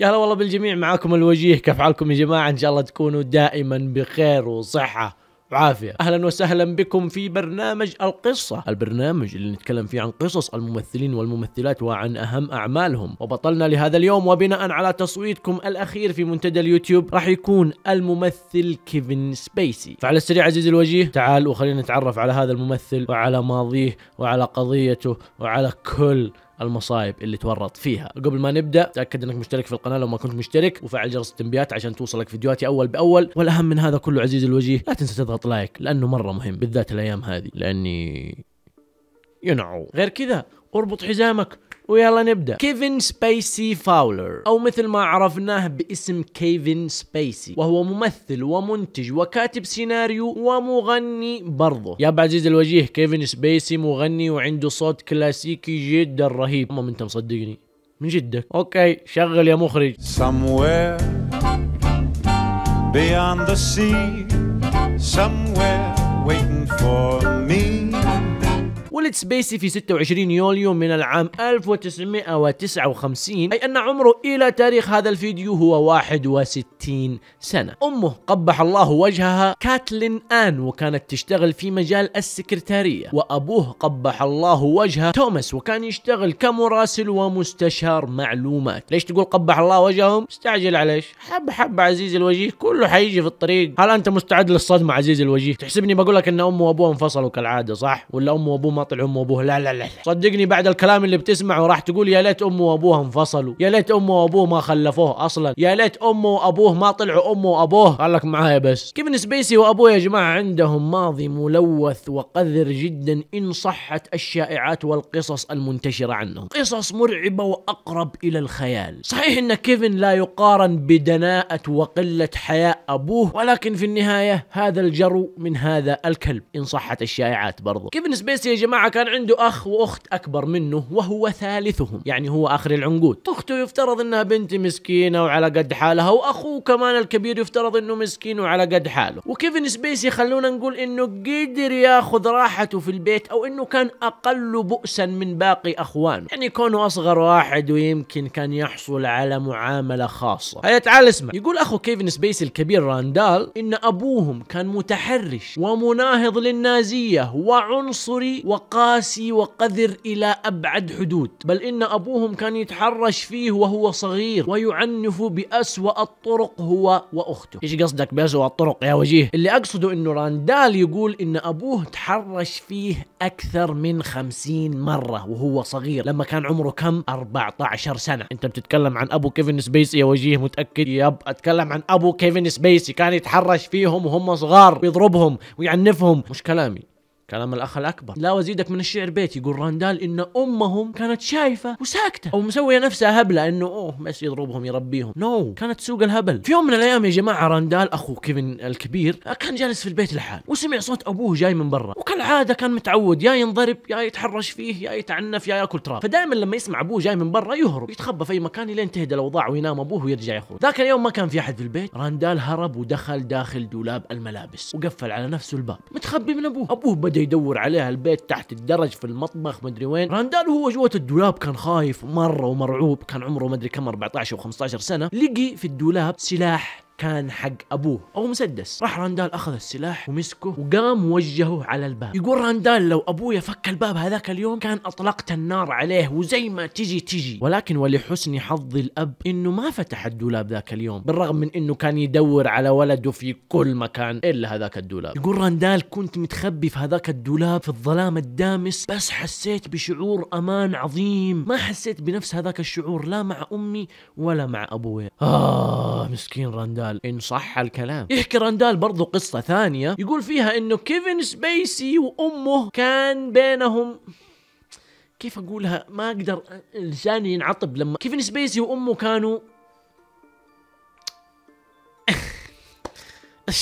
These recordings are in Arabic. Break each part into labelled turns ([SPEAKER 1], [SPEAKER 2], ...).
[SPEAKER 1] يا هلا والله بالجميع معاكم الوجيه كيف حالكم يا جماعه ان شاء الله تكونوا دائما بخير وصحه وعافية أهلا وسهلا بكم في برنامج القصة البرنامج اللي نتكلم فيه عن قصص الممثلين والممثلات وعن أهم أعمالهم وبطلنا لهذا اليوم وبناء على تصويتكم الأخير في منتدى اليوتيوب راح يكون الممثل كيفن سبيسي فعلى السريع عزيزي الوجيه تعال وخلينا نتعرف على هذا الممثل وعلى ماضيه وعلى قضيته وعلى كل المصايب اللي تورط فيها قبل ما نبدا تاكد انك مشترك في القناه لو ما كنت مشترك وفعل جرس التنبيهات عشان توصلك فيديوهاتي اول باول والاهم من هذا كله عزيزي الوجيه لا تنسى تضغط لايك لانه مره مهم بالذات الايام هذه لاني ينعو غير كذا اربط حزامك ويلا نبدا كيفن سبيسي فاولر او مثل ما عرفناه باسم كيفن سبيسي وهو ممثل ومنتج وكاتب سيناريو ومغني برضه يا عزيز الوجيه كيفن سبيسي مغني وعنده صوت كلاسيكي جدا رهيب ما انت مصدقني من جدك اوكي شغل يا مخرج somewhere beyond the sea somewhere waiting for ولد سبيسي في 26 يوليو من العام 1959 أي أن عمره إلى تاريخ هذا الفيديو هو 61 سنة أمه قبح الله وجهها كاتلين آن وكانت تشتغل في مجال السكرتارية وأبوه قبح الله وجهه توماس وكان يشتغل كمراسل ومستشار معلومات ليش تقول قبح الله وجههم استعجل عليش حب حب عزيز الوجيه كله حيجي في الطريق هل أنت مستعد للصدمة عزيز الوجيه تحسبني بقول لك أن أمه وأبوه انفصلوا كالعادة صح ولا أمه وأبوه ما طلعوا الام امه وابوه لا لا لا صدقني بعد الكلام اللي بتسمعه راح تقول يا ليت امه وابوه انفصلوا يا ليت امه وابوه ما خلفوه اصلا يا ليت امه وابوه ما طلعوا امه وابوه قال لك معايا بس كيفن سبيسي وابوه يا جماعه عندهم ماضي ملوث وقذر جدا ان صحت الشائعات والقصص المنتشره عنهم قصص مرعبه واقرب الى الخيال صحيح ان كيفن لا يقارن بدناءه وقله حياء ابوه ولكن في النهايه هذا الجرو من هذا الكلب ان صحت الشائعات برضه كيفن سبيسي يا جماعه جماعة كان عنده أخ وأخت أكبر منه وهو ثالثهم يعني هو آخر العنقود أخته يفترض أنها بنت مسكينة وعلى قد حالها وأخوه كمان الكبير يفترض أنه مسكين وعلى قد حاله وكيفن سبيسي خلونا نقول أنه قدر ياخذ راحته في البيت أو أنه كان أقل بؤسا من باقي أخوانه يعني كونه أصغر واحد ويمكن كان يحصل على معاملة خاصة هيا تعال اسمع يقول أخو كيفن سبيسي الكبير راندال إن أبوهم كان متحرش ومناهض للنازية وعنصري وق قاسي وقذر إلى أبعد حدود بل إن أبوهم كان يتحرش فيه وهو صغير ويعنف بأسوأ الطرق هو وأخته إيش قصدك بأسوأ الطرق يا وجيه اللي أقصده إنه راندال يقول إن أبوه تحرش فيه أكثر من خمسين مرة وهو صغير لما كان عمره كم 14 سنة أنت بتتكلم عن أبو كيفن سبيسي يا وجيه متأكد يب أتكلم عن أبو كيفن سبيسي كان يتحرش فيهم وهم صغار ويضربهم ويعنفهم مش كلامي كلام الاخ الاكبر لا وازيدك من الشعر بيت يقول راندال ان امهم كانت شايفه وساكته او مسويه نفسها هبله انه اوه ميسي يضربهم يربيهم نو no. كانت تسوق الهبل في يوم من الايام يا جماعه راندال اخو كيفن الكبير كان جالس في البيت لحاله وسمع صوت ابوه جاي من برا وكالعاده كان متعود يا ينضرب يا يتحرش فيه يا يتعنف يا ياكل تراب فدائما لما يسمع ابوه جاي من برا يهرب يتخبى في اي مكان لين تهدى الاوضاع وينام ابوه ويرجع يخرج ذاك اليوم ما كان في احد في البيت راندال هرب ودخل داخل دولاب الملابس وقفل على نفسه الباب متخبي من ابوه ابوه بدا بدا يدور عليها البيت تحت الدرج في المطبخ مدري وين راندال وهو جوة الدولاب كان خايف مره ومرعوب كان عمره مدري كم 14 و15 سنه لقي في الدولاب سلاح كان حق ابوه او مسدس راح راندال اخذ السلاح ومسكه وقام وجهه على الباب يقول راندال لو ابويا فك الباب هذاك اليوم كان اطلقت النار عليه وزي ما تجي تجي ولكن ولحسن حظ الاب انه ما فتح الدولاب ذاك اليوم بالرغم من انه كان يدور على ولده في كل مكان الا هذاك الدولاب يقول راندال كنت متخبي في هذاك الدولاب في الظلام الدامس بس حسيت بشعور امان عظيم ما حسيت بنفس هذاك الشعور لا مع امي ولا مع ابويا اه مسكين راندال راندال إن صح الكلام يحكي إيه، راندال برضو قصة ثانية يقول فيها إنه كيفن سبيسي وأمه كان بينهم كيف أقولها ما أقدر لساني ينعطب لما كيفن سبيسي وأمه كانوا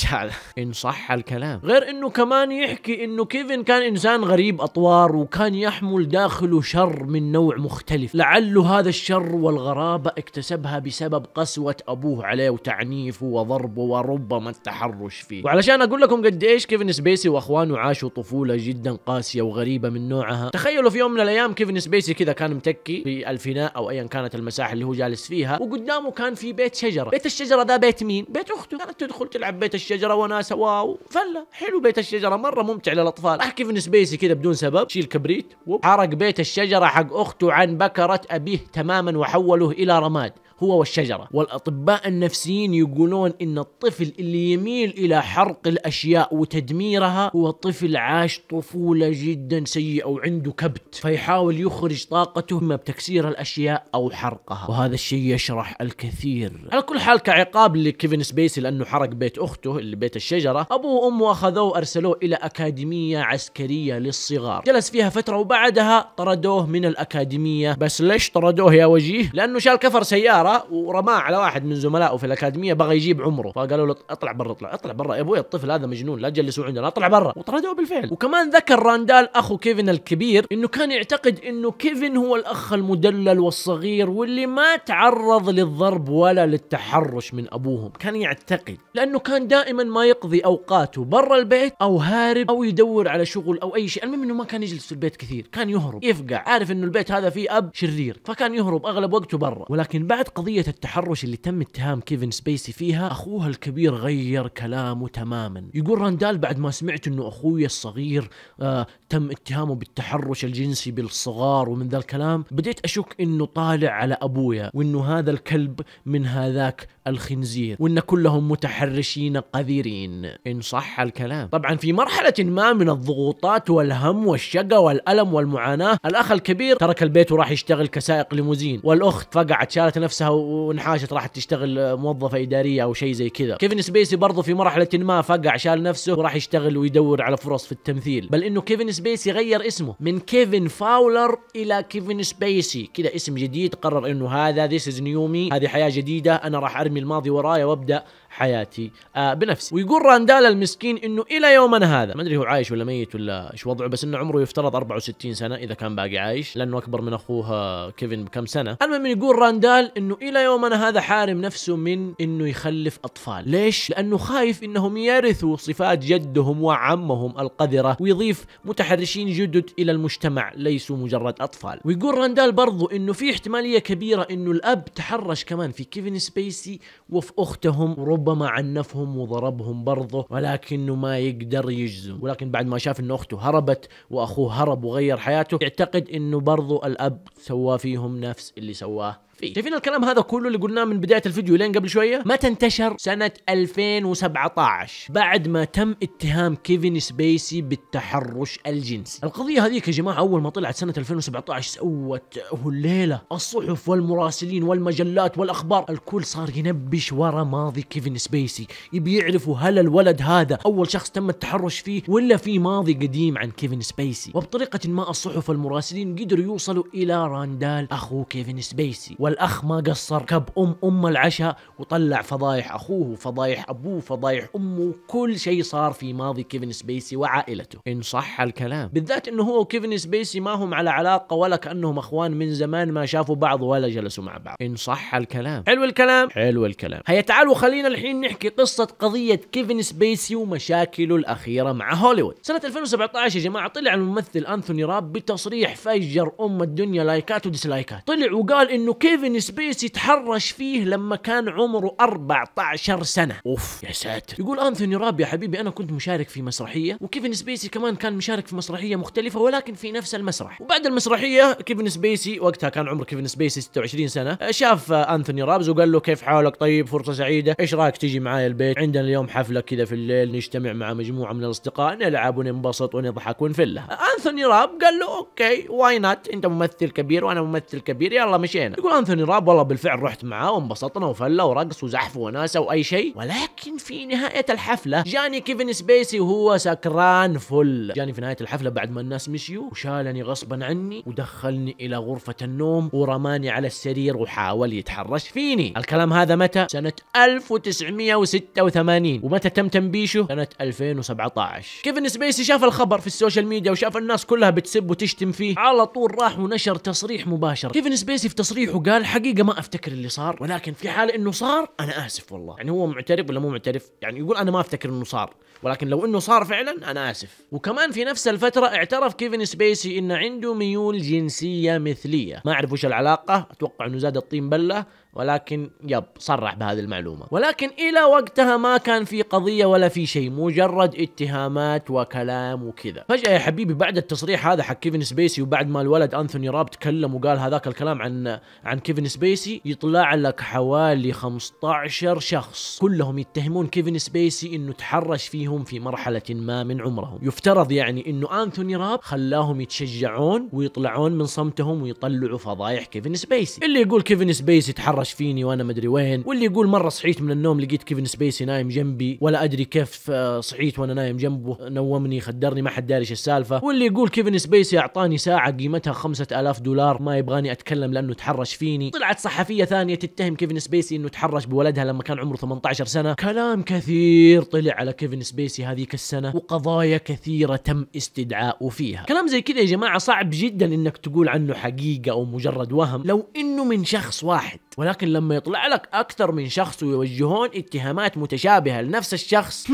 [SPEAKER 1] هذا ان صح الكلام غير انه كمان يحكي انه كيفن كان انسان غريب اطوار وكان يحمل داخله شر من نوع مختلف لعله هذا الشر والغرابه اكتسبها بسبب قسوه ابوه عليه وتعنيفه وضربه وربما التحرش فيه وعلشان اقول لكم قد ايش كيفن سبيسي واخوانه عاشوا طفوله جدا قاسيه وغريبه من نوعها تخيلوا في يوم من الايام كيفن سبيسي كذا كان متكي في الفناء او ايا كانت المساحه اللي هو جالس فيها وقدامه كان في بيت شجره بيت الشجره ذا بيت مين بيت اخته كانت تدخل تلعب بيت الشجره وناسه واو فلا حلو بيت الشجره مره ممتع للاطفال احكي في سبيسي كذا بدون سبب شيل كبريت وحرق بيت الشجره حق اخته عن بكره ابيه تماما وحوله الى رماد هو والشجرة والأطباء النفسيين يقولون أن الطفل اللي يميل إلى حرق الأشياء وتدميرها هو طفل عاش طفولة جدا سيئة وعنده كبت فيحاول يخرج طاقته إما بتكسير الأشياء أو حرقها وهذا الشيء يشرح الكثير على كل حال كعقاب لكيفن سبيسي لأنه حرق بيت أخته اللي بيت الشجرة أبوه وأمه أخذوه أرسلوه إلى أكاديمية عسكرية للصغار جلس فيها فترة وبعدها طردوه من الأكاديمية بس ليش طردوه يا وجيه؟ لأنه شال كفر سيارة السياره ورماه على واحد من زملائه في الاكاديميه بغى يجيب عمره فقالوا له اطلع برا اطلع اطلع برا يا ابوي الطفل هذا مجنون لا تجلسوه عندنا اطلع برا وطردوه بالفعل وكمان ذكر راندال اخو كيفن الكبير انه كان يعتقد انه كيفن هو الاخ المدلل والصغير واللي ما تعرض للضرب ولا للتحرش من ابوهم كان يعتقد لانه كان دائما ما يقضي اوقاته برا البيت او هارب او يدور على شغل او اي شيء المهم انه ما كان يجلس في البيت كثير كان يهرب يفقع عارف انه البيت هذا فيه اب شرير فكان يهرب اغلب وقته برا ولكن بعد قضية التحرش اللي تم اتهام كيفن سبيسي فيها أخوها الكبير غير كلامه تماما يقول راندال بعد ما سمعت أنه أخوي الصغير آه تم اتهامه بالتحرش الجنسي بالصغار ومن ذا الكلام بديت أشك أنه طالع على أبويا وأنه هذا الكلب من هذاك الخنزير وأن كلهم متحرشين قذرين إن صح الكلام طبعا في مرحلة ما من الضغوطات والهم والشقة والألم والمعاناة الأخ الكبير ترك البيت وراح يشتغل كسائق ليموزين والأخت فقعت شالت نفسها بعدها وانحاشت راحت تشتغل موظفه اداريه او شيء زي كذا كيفن سبيسي برضه في مرحله ما فقع شال نفسه وراح يشتغل ويدور على فرص في التمثيل بل انه كيفن سبيسي غير اسمه من كيفن فاولر الى كيفن سبيسي كذا اسم جديد قرر انه هذا ذيس از مي هذه حياه جديده انا راح ارمي الماضي ورايا وابدا حياتي آه بنفسي ويقول راندال المسكين انه الى يومنا هذا ما ادري هو عايش ولا ميت ولا ايش وضعه بس انه عمره يفترض 64 سنه اذا كان باقي عايش لانه اكبر من اخوه آه، كيفن بكم سنه المهم يقول راندال انه الى يومنا هذا حارم نفسه من انه يخلف اطفال ليش لانه خايف انهم يرثوا صفات جدهم وعمهم القذره ويضيف متحرشين جدد الى المجتمع ليسوا مجرد اطفال ويقول راندال برضو انه في احتماليه كبيره انه الاب تحرش كمان في كيفن سبيسي وفي اختهم وربما عنفهم وضربهم برضه ولكنه ما يقدر يجزم ولكن بعد ما شاف ان اخته هربت واخوه هرب وغير حياته يعتقد انه برضه الاب سوى فيهم نفس اللي سواه فيه شايفين الكلام هذا كله اللي قلناه من بدايه الفيديو لين قبل شويه متى انتشر سنه 2017 بعد ما تم اتهام كيفن سبيسي بالتحرش الجنسي القضيه هذيك يا جماعه اول ما طلعت سنه 2017 سوت هليله الصحف والمراسلين والمجلات والاخبار الكل صار ينبش ورا ماضي كيفن سبيسي يبي يعرفوا هل الولد هذا اول شخص تم التحرش فيه ولا في ماضي قديم عن كيفن سبيسي وبطريقه ما الصحف والمراسلين قدروا يوصلوا الى راندال اخو كيفن سبيسي والاخ ما قصر كب ام ام العشاء وطلع فضايح اخوه وفضايح ابوه وفضايح امه كل شيء صار في ماضي كيفن سبيسي وعائلته ان صح الكلام بالذات انه هو وكيفن سبيسي ما هم على علاقه ولا كانهم اخوان من زمان ما شافوا بعض ولا جلسوا مع بعض ان صح الكلام حلو الكلام حلو الكلام هيا تعالوا خلينا الحين نحكي قصه قضيه كيفن سبيسي ومشاكله الاخيره مع هوليوود سنه 2017 يا جماعه طلع الممثل انثوني راب بتصريح فجر ام الدنيا لايكات وديسلايكات طلع وقال انه كيف كيفن سبيس يتحرش فيه لما كان عمره 14 سنه اوف يا ساتر يقول انثوني راب يا حبيبي انا كنت مشارك في مسرحيه وكيفن سبيسي كمان كان مشارك في مسرحيه مختلفه ولكن في نفس المسرح وبعد المسرحيه كيفن سبيسي وقتها كان عمر كيفن سبيسي 26 سنه شاف انثوني رابز وقال له كيف حالك طيب فرصه سعيده ايش رايك تيجي معايا البيت عندنا اليوم حفله كذا في الليل نجتمع مع مجموعه من الاصدقاء نلعب وننبسط ونضحك ونفله انثوني راب قال له اوكي واي نوت انت ممثل كبير وانا ممثل كبير يلا مشينا يقول انثوني راب والله بالفعل رحت معاه وانبسطنا وفله ورقص وزحف وناسه واي شيء ولكن في نهايه الحفله جاني كيفن سبيسي وهو سكران فل جاني في نهايه الحفله بعد ما الناس مشيوا وشالني غصبا عني ودخلني الى غرفه النوم ورماني على السرير وحاول يتحرش فيني الكلام هذا متى سنه 1986 ومتى تم تنبيشه سنه 2017 كيفن سبيسي شاف الخبر في السوشيال ميديا وشاف الناس كلها بتسب وتشتم فيه على طول راح ونشر تصريح مباشر كيفن سبيسي في تصريحه قال انا الحقيقه ما افتكر اللي صار ولكن في حال انه صار انا اسف والله يعني هو معترف ولا مو معترف يعني يقول انا ما افتكر انه صار ولكن لو انه صار فعلا انا اسف وكمان في نفس الفتره اعترف كيفن سبيسي انه عنده ميول جنسيه مثليه ما اعرف وش العلاقه اتوقع انه زاد الطين بله ولكن يب صرح بهذه المعلومة ولكن إلى وقتها ما كان في قضية ولا في شيء مجرد اتهامات وكلام وكذا فجأة يا حبيبي بعد التصريح هذا حق كيفن سبيسي وبعد ما الولد أنثوني راب تكلم وقال هذاك الكلام عن عن كيفن سبيسي يطلع لك حوالي 15 شخص كلهم يتهمون كيفن سبيسي انه تحرش فيهم في مرحلة ما من عمرهم يفترض يعني انه أنثوني راب خلاهم يتشجعون ويطلعون من صمتهم ويطلعوا فضايح كيفن سبيسي اللي يقول كيفن سبيسي تحرش طاش فيني وانا مدري وين واللي يقول مره صحيت من النوم لقيت كيفن سبيسي نايم جنبي ولا ادري كيف آه، صحيت وانا نايم جنبه نومني خدرني ما حد داري ايش السالفه واللي يقول كيفن سبيسي اعطاني ساعه قيمتها 5000 دولار ما يبغاني اتكلم لانه تحرش فيني طلعت صحفيه ثانيه تتهم كيفن سبيسي انه تحرش بولدها لما كان عمره 18 سنه كلام كثير طلع على كيفن سبيسي هذيك السنه وقضايا كثيره تم استدعاء فيها كلام زي كذا يا جماعه صعب جدا انك تقول عنه حقيقه او مجرد وهم لو انه من شخص واحد ولكن لما يطلع لك اكثر من شخص ويوجهون اتهامات متشابهه لنفس الشخص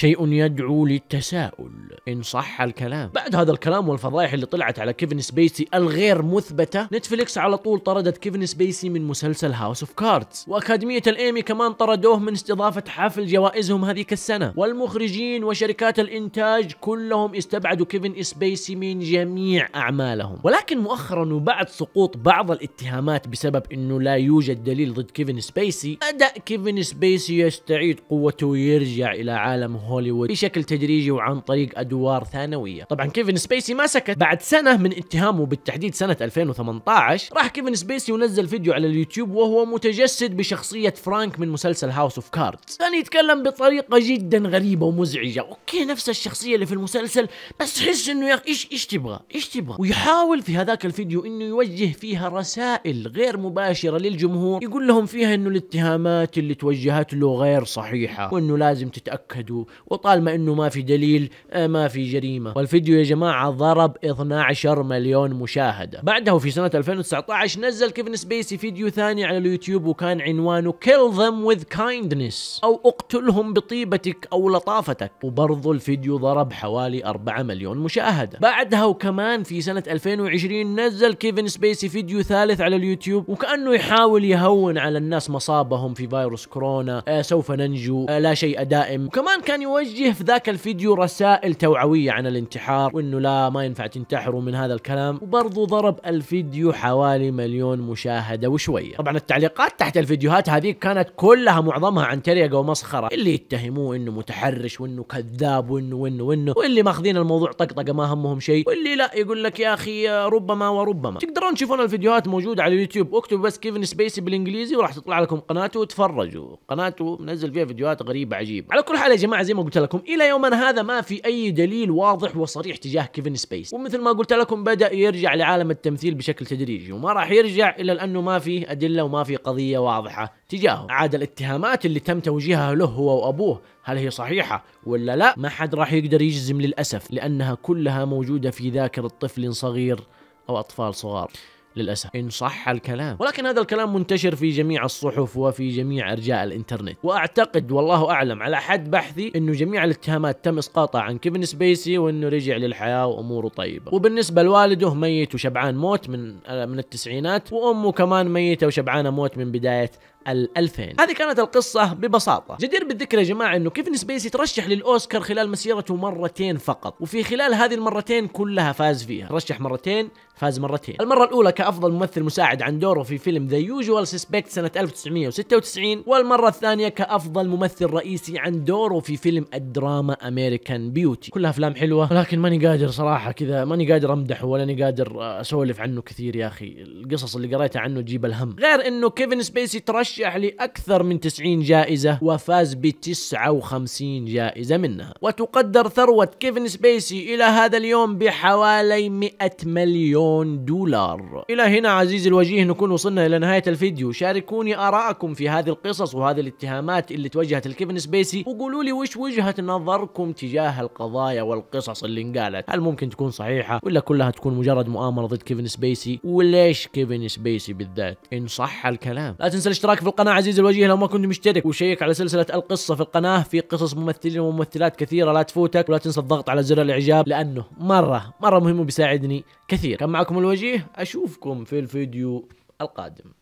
[SPEAKER 1] شيء يدعو للتساؤل ان صح الكلام بعد هذا الكلام والفضايح اللي طلعت على كيفن سبيسي الغير مثبته نتفليكس على طول طردت كيفن سبيسي من مسلسل هاوس اوف كاردز واكاديميه الايمي كمان طردوه من استضافه حفل جوائزهم هذيك السنه والمخرجين وشركات الانتاج كلهم استبعدوا كيفن سبيسي من جميع اعمالهم ولكن مؤخرا وبعد سقوط بعض الاتهامات بسبب انه لا يوجد دليل ضد كيفن سبيسي بدأ كيفن سبيسي يستعيد قوته ويرجع إلى عالم هوليوود بشكل تدريجي وعن طريق أدوار ثانوية طبعا كيفن سبيسي ما سكت بعد سنة من اتهامه بالتحديد سنة 2018 راح كيفن سبيسي ونزل فيديو على اليوتيوب وهو متجسد بشخصية فرانك من مسلسل هاوس اوف كاردز كان يتكلم بطريقة جدا غريبة ومزعجة اوكي نفس الشخصية اللي في المسلسل بس تحس انه يا اخي ايش ايش تبغى ايش تبغى ويحاول في هذاك الفيديو انه يوجه فيها رسائل غير مباشرة لل للجمهور يقول لهم فيها انه الاتهامات اللي توجهت له غير صحيحه وانه لازم تتاكدوا وطالما انه ما في دليل آه، ما في جريمه والفيديو يا جماعه ضرب 12 مليون مشاهده بعده في سنه 2019 نزل كيفن سبيسي فيديو ثاني على اليوتيوب وكان عنوانه kill them with kindness او اقتلهم بطيبتك او لطافتك وبرضه الفيديو ضرب حوالي 4 مليون مشاهده بعدها وكمان في سنه 2020 نزل كيفن سبيسي فيديو ثالث على اليوتيوب وكانه يحاول يهون على الناس مصابهم في فيروس كورونا آه سوف ننجو آه لا شيء دائم وكمان كان يوجه في ذاك الفيديو رسائل توعوية عن الانتحار وانه لا ما ينفع تنتحروا من هذا الكلام وبرضو ضرب الفيديو حوالي مليون مشاهدة وشوية طبعا التعليقات تحت الفيديوهات هذه كانت كلها معظمها عن تريقة ومسخرة اللي يتهموه انه متحرش وانه كذاب وانه وانه وانه واللي ماخذين الموضوع طقطقة ما همهم شيء واللي لا يقول لك يا اخي آه، ربما وربما تقدرون تشوفون الفيديوهات موجودة على اليوتيوب اكتب بس كيفن كيفن سبيسي بالانجليزي وراح تطلع لكم قناته وتفرجوا قناته منزل فيها فيديوهات غريبه عجيبه على كل حال يا جماعه زي ما قلت لكم الى يومنا هذا ما في اي دليل واضح وصريح تجاه كيفن سبيسي ومثل ما قلت لكم بدا يرجع لعالم التمثيل بشكل تدريجي وما راح يرجع الا لانه ما في ادله وما في قضيه واضحه تجاهه عاد الاتهامات اللي تم توجيهها له هو وابوه هل هي صحيحة ولا لا؟ ما حد راح يقدر يجزم للأسف لأنها كلها موجودة في ذاكرة طفل صغير أو أطفال صغار للأسف إن صح الكلام ولكن هذا الكلام منتشر في جميع الصحف وفي جميع أرجاء الإنترنت وأعتقد والله أعلم على حد بحثي أنه جميع الاتهامات تم إسقاطها عن كيفن سبيسي وأنه رجع للحياة وأموره طيبة وبالنسبة لوالده ميت وشبعان موت من آه، من التسعينات وأمه كمان ميتة وشبعانة موت من بداية 2000 هذه كانت القصة ببساطة جدير بالذكر يا جماعة انه كيفن سبيسي ترشح للاوسكار خلال مسيرته مرتين فقط وفي خلال هذه المرتين كلها فاز فيها ترشح مرتين فاز مرتين المرة الأولى كأفضل ممثل مساعد عن دوره في فيلم ذا يوجوال سسبكت سنة 1996 والمرة الثانية كأفضل ممثل رئيسي عن دوره في فيلم الدراما أمريكان بيوتي كلها أفلام حلوة لكن ماني قادر صراحة كذا ماني قادر أمدحه ولا أني قادر أسولف عنه كثير يا أخي القصص اللي قريتها عنه تجيب الهم غير أنه كيفن سبيسي ترشح مرشح لأكثر من 90 جائزة وفاز ب 59 جائزة منها وتقدر ثروة كيفن سبيسي إلى هذا اليوم بحوالي 100 مليون دولار إلى هنا عزيزي الوجيه نكون وصلنا إلى نهاية الفيديو شاركوني آراءكم في هذه القصص وهذه الاتهامات اللي توجهت لكيفن سبيسي وقولوا لي وش وجهة نظركم تجاه القضايا والقصص اللي انقالت هل ممكن تكون صحيحة ولا كلها تكون مجرد مؤامرة ضد كيفن سبيسي وليش كيفن سبيسي بالذات إن صح الكلام لا تنسى الاشتراك في القناه عزيزي الوجيه لو ما كنت مشترك وشيك على سلسله القصه في القناه في قصص ممثلين وممثلات كثيره لا تفوتك ولا تنسى الضغط على زر الاعجاب لانه مره مره مهم وبيساعدني كثير كان معكم الوجيه اشوفكم في الفيديو القادم